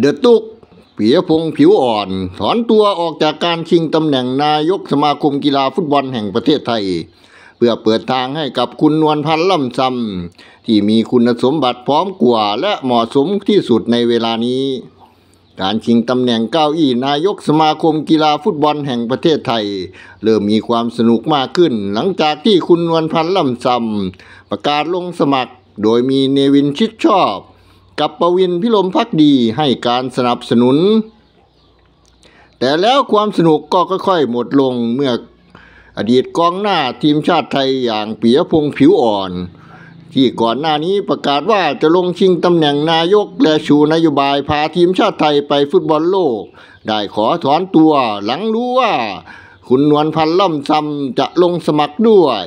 เดอดตุกเปียพงผิวอ่อนถอนตัวออกจากการชิงตำแหน่งนายกสมาคมกีฬาฟุตบอลแห่งประเทศไทย เพื่อเปิดทางให้กับคุณนวลพันธ์ล่ำซำที่มีคุณสมบัติพร้อมกว่าและเหมาะสมที่สุดในเวลานี้ การชิงตำแหน่งเก้าอี้นายกสมาคมกีฬาฟุตบอลแห่งประเทศไทย เริ่มมีความสนุกมากขึ้นหลังจากที่คุณนวลพันธ์ล่ำซำประกาศลงสมัครโดยมีเนวินชิดชอบกับประวินพิลมพักดีให้การสนับสนุน แต่แล้วความสนุกก็ค่อยๆหมดลงเมื่ออดีตกองหน้าทีมชาติไทยอย่างปียพงผิวอ่อน ที่ก่อนหน้านี้ประกาศว่าจะลงชิงตำแหน่งนายกและชูนโยบายพาทีมชาติไทยไปฟุตบอลโลก ได้ขอถอนตัวหลังรู้ว่า คุณนวลพันล่ำซำจะลงสมัครด้วย